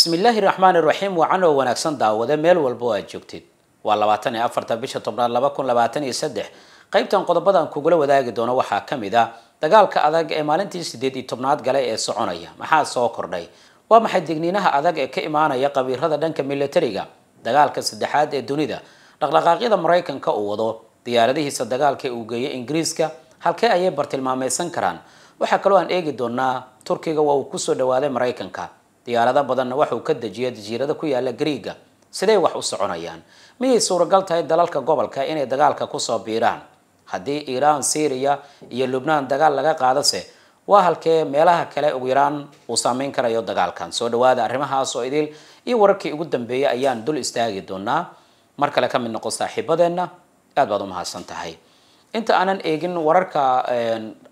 bismi illaahi raxmaan iraxiim wacan oo wanaagsan daawade meel walba oo aad joogtid waa labaatan iyo afarta bisha tobnaad laba kun labaatan iyo saddex qaybtan qodobadan kugula wadaagi doono waxaa ka mid a ah dagaalka adag ee maalintii sideed iyo tobnaad gale ee soconaya maxaa soo kordhay waa maxay digniinaha adag ee ka imaanaya qabiirada dhanka milatariga dagaalka saddexaad ee dunida dhaqdhaqaaqyada maraykanka uu wado diyaaradihiisa dagaalka uu geeyay ingiriiska halkee ayay bartilmaameysan karaan waxaa kaloo aan eegi doonaa turkiga waa uu kusoo dhawaaday maraykanka diyaarado badanna waxuu ka dejiya jasiirada ku yaala griiga siday wax u soconayaan miyay suuragal tahay dalalka gobolka inay dagaalka kusoo biiraan haddii iiraan syriya iyo lubnaan dagaal laga qaadose waa halkee meelaha kale ugu yaraan uu saameyn karayo dagaalkan soo dhawaada arrimahaas oo idil iyo wararkii ugu dambeeyey ayaan dul istaagi doonaa mar kale ka mid noqo saaxiibadeenna aada baad u mahadsan tahay inta aanan eegin wararka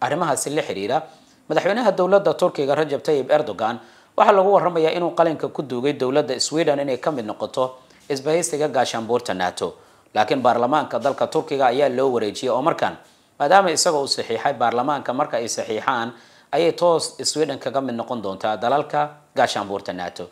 arrimahaasi la xiriira madaxweynaha dowladda turkiga rajab tayib erdogan waxaa lagu waramayaa inuu qalinka ku duugay dowladda sweden inay ka mid noqoto isbahaysiga gaashaanbuurta nato laakiin baarlamaanka dalka turkiga ayaa loo wareejiyay oo markan maadaama isagoo u saxiixay baarlamaanka marka ay saxiixaan ayay toos sweden kaga mid noqon doontaa dalalka gaashaanbuurta nato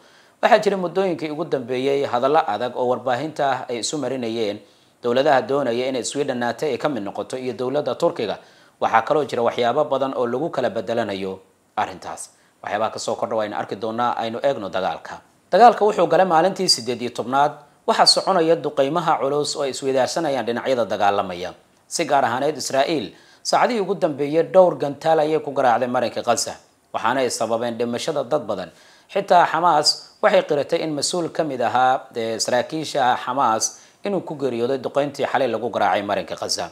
waxaa jira muddooyinkii ugu dambeeyey hadallo adag oo warbaahinta ah ay isu marinayeen dowladaha doonaya inay sweden nato ay ka mid noqoto iyo dowladda turkiga waxaa kaloo jira waxyaabo badan oo lagu kala bedelanayo arrintaas waxyaabaha kasoo kordha waynu arki doonaa aynu eegno dagaalka dagaalka wuxuu galay maalintii sideed iyo tobnaad waxaa soconaya duqeymaha culus oo ay iswadaarsanayaan dhinacyada dagaalamaya si gaar ahaaneed israa'iil saacadihii ugu dambeeyey dhowr gantaal ayay ku garaacday marinka khaza waxaana ay sababeen dhimashada dad badan xitaa xamaas waxay qiratay in mas-uul ka mid ahaa saraakiishaha xamaas inuu ku geeriyooday duqeyntii xalay lagu garaacay marinka khaza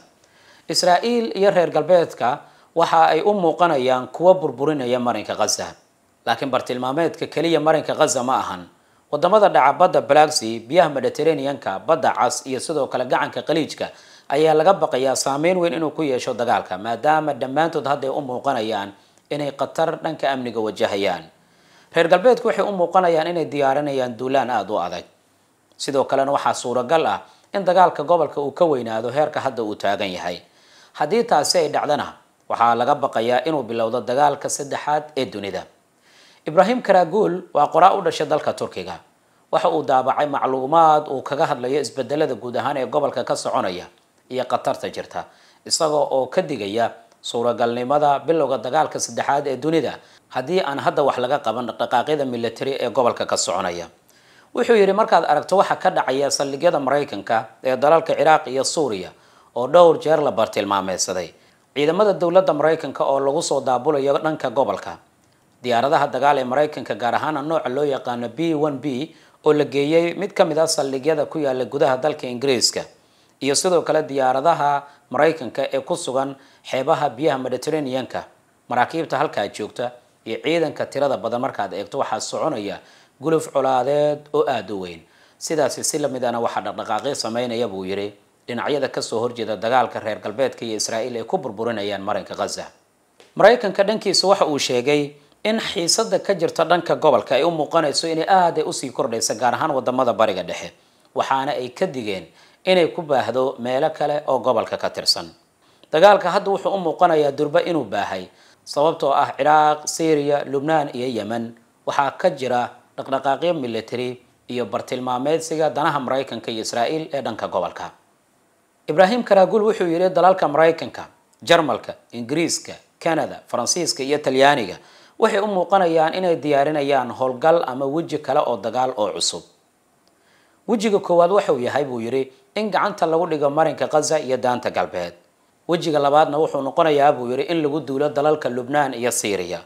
israa'iil iyo reer galbeedka waxa ay u muuqanayaan kuwo burburinaya marinka khaza laakiin bartilmaameedka keliya marinka ghaza ma ahan wadamada dhaca badda balaxi biyaha mediterranean badda cas iyo sidoo kale gacanka qaliijka ayaa laga baqayaa saameyn weyn inuu ku yeesho dagaalka maadaama dhammaantood hadday u muuqanayaan inay khatar dhanka amniga wajahayaan reer galbeedku waxay u muuqanayaan inay diyaarinayaan duulaan aada u adag sidoo kalena waxaa suuragal ah in dagaalka gobolka uu ka weynaado heerka hadda uu taagan yahay haddii taasi ay dhacdana waxaa laga baqayaa inuu bilowdo dagaalka saddexaad ee dunida ibraahim karaguul waa qoraa u dhashay dalka turkiga waxa uu daabacay macluumaad uu kaga hadlayo isbedelada guud ahaan ee gobolka ka soconaya iyo khatarta jirta isagoo oo ka digaya suuragalnimada bilowga dagaalka saddexaad ee dunida haddii aan hadda wax laga qaban dhaqdhaqaaqyada military ee gobolka ka soconaya wuxuu yidhi markaad aragto waxa ka dhacaya saldhigyada maraykanka ee dalalka ciraaq iyo suuriya oo dhowr jeer la bartilmaameysaday ciidamada dowladda maraykanka oo lagu soo daabulayo dhanka gobolka diyaaradaha dagaal ee maraykanka gaar ahaana nooca loo yaqaano b one b oo la geeyey mid ka mid a ah saldhigyada ku yaala gudaha dalka ingiriiska iyo sidoo kale diyaaradaha maraykanka ee ku sugan xeebaha biyaha mediterraneanka maraakiibta halkaa joogta iyo ciidanka tirada badan markaad eegto waxaa soconaya guluf colaadeed oo aada u weyn sidaasi si lamid ana waxaa dhaqdhaqaaqyo sameynaya buu yidhi dhinacyada kasoo horjeeda dagaalka reer galbeedka iyo israa'iil ay ku burburinayaan marinka khaza maraykanka dhankiisa waxa uu sheegay in xiisada ka jirta dhanka gobolka ay u muuqanayso inay aada ay usii kordhaysa gaar ahaan wadamada bariga dhexe waxaana ay ka digeen inay ku baahdo meelo kale oo gobolka ka tirsan dagaalka hadda wuxuu u muuqanayaa durbe inuu baahay sababtoo ah ciraaq syriya lubnaan iyo yemen waxaa ka jira dhaqdhaqaaqyo military iyo bartilmaameedsiga danaha maraykanka iyo israa'iil ee dhanka gobolka ibraahim karagul wuxuu yidhi dalalka maraykanka jarmalka ingiriiska kanada faransiiska iyo talyaaniga waxay u muuqanayaan inay diyaarinayaan howlgal ama weji kale oo dagaal oo cusub wejiga koowaad waxuu yahay buu yidhi in gacanta lagu dhigo marinka khaza iyo daanta galbeed wejiga labaadna wuxuu noqonayaa buu yidhi in lagu duulo dalalka lubnaan iyo siiriya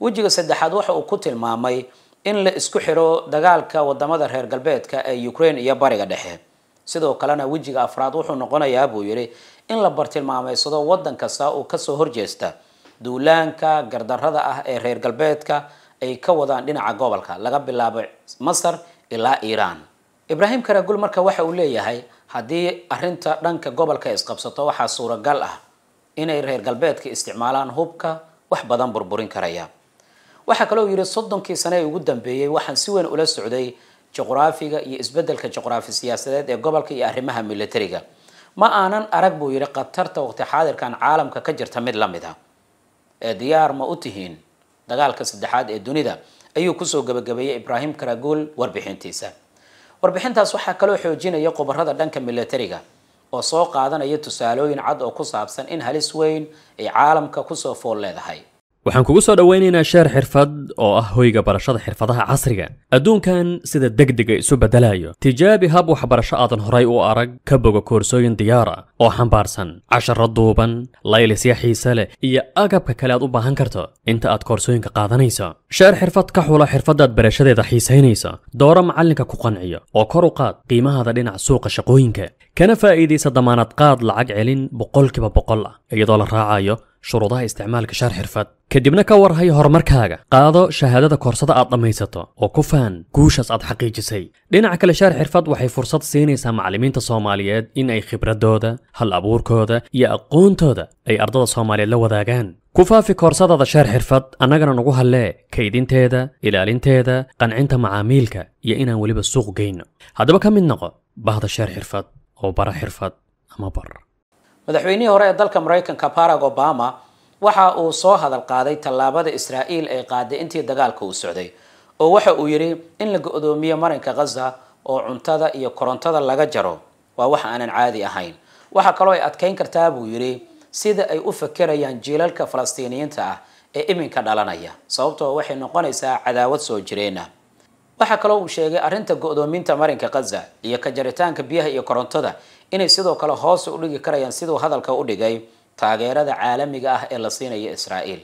wejiga saddexaad waxa uu ku tilmaamay in la isku xiro dagaalka waddamada reer galbeedka ee ukraine iyo bariga dhexe sidoo kalena wejiga afraad wuxuu noqonayaa buu yidhi in la bartilmaameysado waddan kasta uu kasoo horjeesta duulaanka gardarada ah ee reer galbeedka ay ka wadaan dhinaca gobolka laga bilaabo masar ilaa iiraan ibraahim karagul marka waxa uu leeyahay haddii arinta dhanka gobolka isqabsato waxaa suuragal ah inay reer galbeedka isticmaalaan hubka wax badan burburin karaya waxaa kaloo yidhi soddonkii sane ee ugu dambeeyey waxaan si weyn ula socday juqraafiga iyo isbedelka juqraafi siyaasadeed ee gobolka iyo arrimaha milatariga ma aanan arag buu yidhi khatarta waqti xaadirkan caalamka ka jirta mid la mid ah diyaar ma u tihiin dagaalka saddexaad ee dunida ayuu kusoo gabagabeeyey ibraahim karaguul warbixintiisa warbixintaas waxaa kaloo xoojinaya khubarada dhanka milatariga oo soo qaadanaya tusaalooyin cad oo ku saabsan in halis weyn ay caalamka kusoo fool leedahay waxaan kugu soo dhowaynaynaa sheer xirfad oo ah hoyga barashada xirfadaha casriga adduunkan sida degdega isu beddelayo tijaabi hab waxbarasho aadan horay u arag ka boga koorsooyin diyaara ah oo xambaarsan casharo duuban laylisya xiise leh iyo agabka kale aad u baahan karto inta aad koorsooyinka qaadanayso sheer xirfad ka xula xirfadaad barashadeeda xiisaynayso dooro macallinka ku qanciyo oo kor u qaad qiimahaada dhinaca suuqa shaqooyinka كان فائدة سدمانة قاد لعق علين بقول كبا بقولة أي دول الرعاية شروطها استعمال كشار حرفات كدبنا كور هاي هور مركاغا قادو شهادة كورسة أطلا ميساتو وكفان قوشة أط حقيقي سي لين عكل شار حرفات وحي فرصة سيني معلمين الصوماليات إن أي خبرة دودا هل أبور كودة يا أقون تودا أي أرض الصوماليات لو داقان كفا في كورسة دا شار حرفات أنقنا نقوها اللي كيدين تيدا إلى لين تيدا قنعين معاميلك يا إنا ولي بالسوق جينو هذا بكم من نقو بهذا شار حرفات oo bara xirfad ama bar madaxweynihii hore ee dalka maraykanka barack obama waxa uu soo hadal qaaday tallaabada israa'iil ay qaaday intii dagaalka uu socday oo waxa uu yidhi in la go-doomiyo marinka ghaza oo cuntada iyo korontada laga jaro waa wax aanan caadi ahayn waxaa kaloo ay adkayn kartaa buu yidhi sida ay u fakerayaan jiilalka falastiiniyiinta ah ee iminka dhalanaya sababtoo ah waxay noqonaysaa cadaawad soo jireenna waxaa kaloo uu sheegay arrinta go'doominta marinka khaza iyo ka jaritaanka biyaha iyo korontada inay sidoo kale hoos u dhigi karayaan siduu hadalka u dhigay taageerada caalamiga ah ee la siinayo israa'iil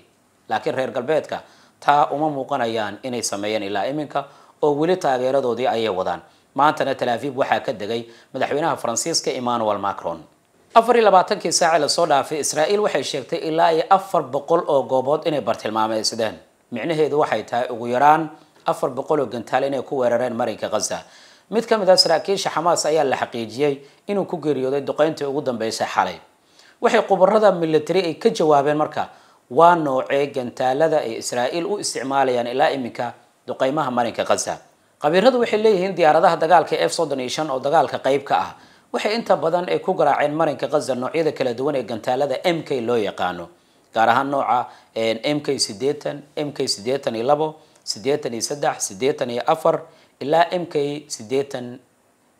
laakiin reer galbeedka taa uma muuqanayaan inay sameeyeen ilaa iminka oo weli taageeradoodii ayay wadaan maantana talaafiib waxaa ka degay madaxweynaha faransiiska emmanuel macron afar iyo labaatankii saaci lasoo dhaafay israa'iil waxay sheegtay ilaa iyo afar boqol oo goobood inay bartilmaameysdeen micnaheedu waxay tahay ugu yaraan afar boqol oo gantaal inay ku weerareen marinka khaza mid ka mid ah saraakiisha xamaas ayaa la xaqiijiyey inuu ku geeriyooday duqeyntii ugu dambeysay xalay waxay khubarada military ay ka jawaabeen marka waa noocee gantaalada ay israa'iil u isticmaalayaan ilaa iminka duqeymaha marinka khaza qabiiradu waxay leeyihiin diyaaradaha dagaalka f soddon iyo shan oo dagaalka qeyb ka ah waxay inta badan ay ku garaaceen marinka khaza noocyada kala duwan ee gantaalada m k loo yaqaano gaar ahaan nooca eh, m k sideetan m k sideetan iyo labo sideetan iyo saddex sideetan iyo afar ilaa mk sideetan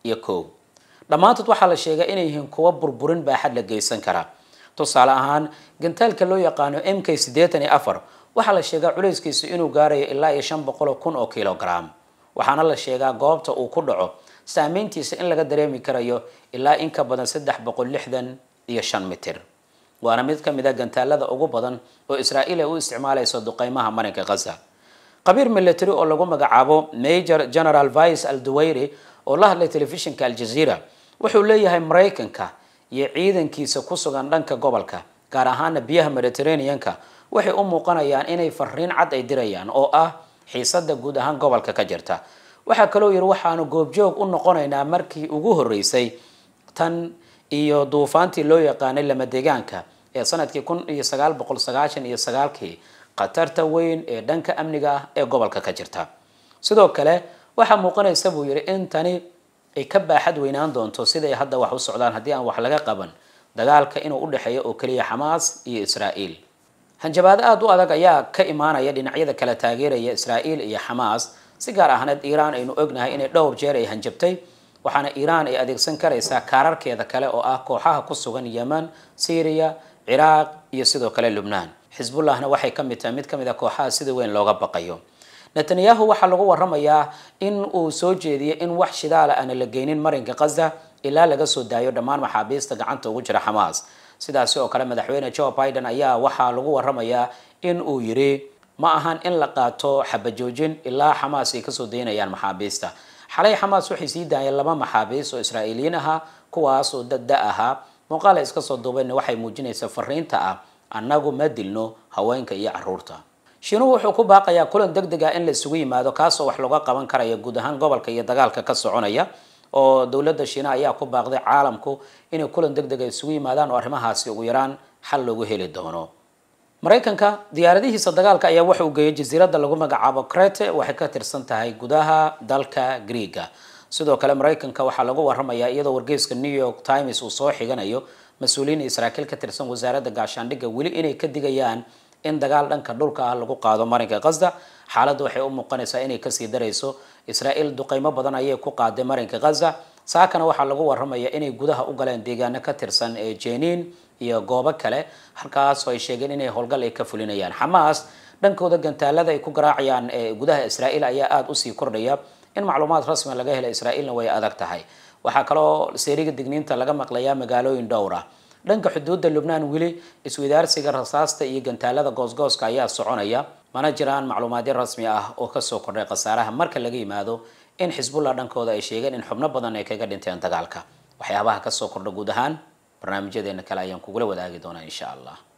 iyo ko dhammaantood waxaa la sheegay inay yihiin kuwo burburin baaxad la geysan karaa tusaale ahaan gantaalka loo yaqaano mk sideetan iyo afar waxaa la sheegaa culayskiisu inuu gaarayo ilaa iyo shan boqol oo kun oo kilogram waxaana la sheegaa goobta uu ku dhaco saameyntiisa in laga dareemi karayo ilaa in ka badan saddex boqol lixdan iyo shan mitir waana mid ka mid a ah gantaalada ugu badan oo israa'iil ay u isticmaalayso duqeymaha marinka khaza qabiir military oo lagu magacaabo major general vice alduweyre oo la hadlay telefishinka aljaziira wuxuu leeyahay maraykanka iyo ciidankiisa ku sugan dhanka gobolka gaar ahaana biyaha mediterranean waxay u muuqanayaan inay fariin cad ay dirayaan oo ah xiisada guud ahaan gobolka ka jirta waxaa kaloo yidhi waxaanu goobjoog u noqonaynaa markii ugu horeysay tan iyo duufaantii loo yaqaanay lama degaanka ee sanadkii kun iyo sagaal boqol sagaashan iyo sagaalkii khatarta weyn ee dhanka amniga ah ee gobolka ka jirta sidoo kale waxaa muuqanaysa buu yidhi in tani ay ka baaxad weynaan doonto siday hadda wax u socdaan haddii aan wax laga qaban dagaalka inuu u dhexeeyo oo keliya xamaas iyo israa'iil hanjabaado aada u adag ayaa ka imaanaya dhinacyada kala taageeraya israa'iil iyo xamaas si gaar ahneed iiraan aynu ognahay inay dhowr jeer ay hanjabtay waxaana iiraan ay adeegsan karaysaa kaararkeeda kale oo ah kooxaha ku sugan yeman syriya ciraaq iyo sidoo kale lubnaan xisbullahna waxay ka mid tahay mid ka mid a ah kooxaha sida weyn looga baqayo netanyahu waxaa lagu waramayaa in uu soo jeediyo in wax shidaala ah aana la geynin marinka khaza ilaa laga soo daayo dhammaan maxaabiista gacanta ugu jira xamaas sidaasi oo kale madaxweyne joe biden ayaa waxaa lagu waramayaa in uu yidhi ma ahan in la qaato xabajoojin ilaa xamaas ay kasoo daynayaan maxaabiista xalay xamaas waxay sii daayeen laba maxaabiist oo israa'iiliyiin ahaa kuwaas oo dad da ahaa muuqaala iska soo duubayna waxay muujinaysaa fariinta ah annagu ma dilno haweenka iyo caruurta shiinuhu wuxuu ku baaqayaa kulan deg ah in la isugu yimaado kaasoo wax loga qaban karaya guud ahaan gobolka iyo dagaalka ka soconaya oo dowladda shiina ayaa ku baaqday caalamku inay kulan deg deg a isugu yimaadaan oo arrimahaasi ugu yaraan xal loogu heli doono maraykanka diyaaradihiisa dagaalka ayaa waxa uu geeyay jasiiradda lagu magacaabo crete waxay ka tirsan tahay gudaha dalka greega sidoo kale maraykanka waxaa lagu waramayaa iyadoo wargeyska new york times uu soo xiganayo mas-uuliyiin israakiil ka tirsan wasaaradda gaashaandhigga weli inay ka digayaan in dagaal dhanka dhulka ah lagu qaado marinka gaza xaaladdu waxay u muuqanaysaa inay kasii darayso israa'iil duqeymo badan ayay ku qaaday marinka gaza saakana waxaa lagu waramaya inay gudaha u galeen deegaano ka tirsan ee eh, jeniin iyo goobo kale halkaasoo ay sheegeen inay howlgal ay ka fulinayaan xamaas dhankooda gantaalada ay ku garaacayaan ee eh, gudaha israa'iil ayaa aada usii kordhaya in macluumaad rasmiga laga hela israa'iilna way adag tahay waxaa kaloo seeriga digniinta laga maqlayaa magaalooyin dhowra ah. dhanka xuduudda lubnaan weli iswadaarsiga rasaasta iyo gantaalada goosgooska ayaa soconaya mana jiraan macluumaadyo rasmi ah oo kasoo kordhay khasaaraha marka laga yimaado in xisbullah dhankooda ay sheegeen in xubno badan ay kaga dhinteen dagaalka waxyaabaha kasoo kordha guud ahaan barnaamijyadeena kale ayaan kugula wadaagi doonaa insha allah